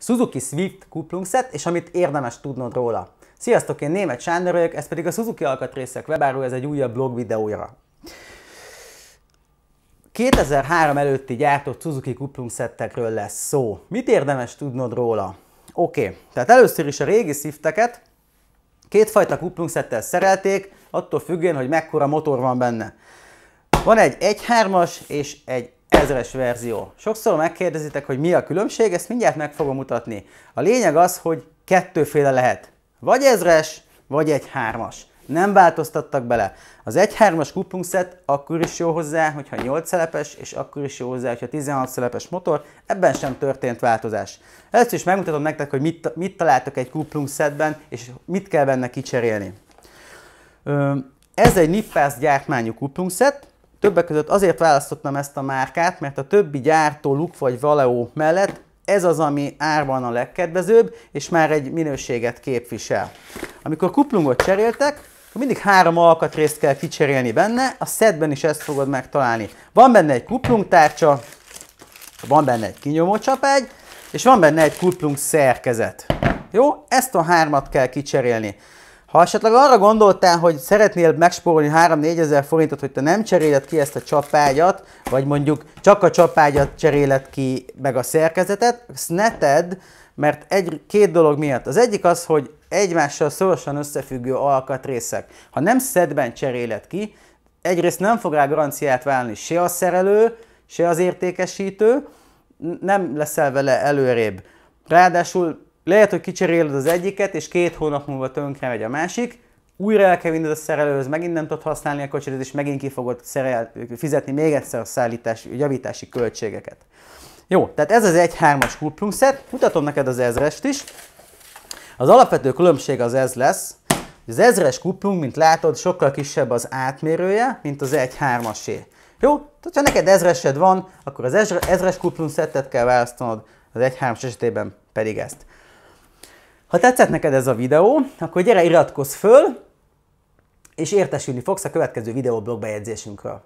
Suzuki Swift kuplungszett, és amit érdemes tudnod róla. Sziasztok, én német Sándor vagyok, ez pedig a Suzuki Alkatrészek webáról, ez egy újabb blog videóra. 2003 előtti gyártott Suzuki kuplungszettekről lesz szó. Mit érdemes tudnod róla? Oké, okay. tehát először is a régi Swifteket kétfajta kuplungszettel szerelték, attól függően, hogy mekkora motor van benne. Van egy 1.3-as és egy 2000 es verzió. Sokszor megkérdezitek, hogy mi a különbség, ezt mindjárt meg fogom mutatni. A lényeg az, hogy kettőféle lehet. Vagy ezres, vagy egy hármas. Nem változtattak bele. Az egy as kuplung akkor is jó hozzá, hogyha 8 szelepes, és akkor is jó hozzá, hogyha 16 szelepes motor, ebben sem történt változás. Ezt is megmutatom nektek, hogy mit, mit találtak egy kuplung és mit kell benne kicserélni. Ez egy Nippász gyártmányú kuplung Többek között azért választottam ezt a márkát, mert a többi gyártó luk vagy Valeo mellett ez az, ami árban a legkedvezőbb, és már egy minőséget képvisel. Amikor kuplungot cseréltek, mindig három alkatrészt kell kicserélni benne, a szedben is ezt fogod megtalálni. Van benne egy kuplungtárcsa, van benne egy kinyomócsapágy, és van benne egy kuplung szerkezet. Jó, ezt a hármat kell kicserélni. Ha esetleg arra gondoltál, hogy szeretnél megspórolni 3-4 ezer forintot, hogy te nem cseréled ki ezt a csapágyat, vagy mondjuk csak a csapágyat cseréled ki meg a szerkezetet, ezt ne tedd, mert egy, két dolog miatt. Az egyik az, hogy egymással szorosan összefüggő alkatrészek. Ha nem szedben cseréled ki, egyrészt nem fog rá garanciát válni se a szerelő, se az értékesítő, nem leszel vele előrébb. Ráadásul lehet, hogy kicseréled az egyiket, és két hónap múlva tönkre megy a másik, újra el kell vinned a szerelőhöz, megint nem tudod használni a kocsit, és megint ki fogod szerel, fizetni még egyszer a szállítási, javítási költségeket. Jó, tehát ez az 1-3-as set, mutatom neked az ezrest is. Az alapvető különbség az ez lesz, hogy az ezres kuplung, mint látod, sokkal kisebb az átmérője, mint az 1-3-asé. Jó, tehát ha neked ezresed van, akkor az ezres kuplung szettet kell választanod, az 1-3-as esetében pedig ezt. Ha tetszett neked ez a videó, akkor gyere iratkozz föl, és értesülni fogsz a következő videóblog bejegyzésünkről.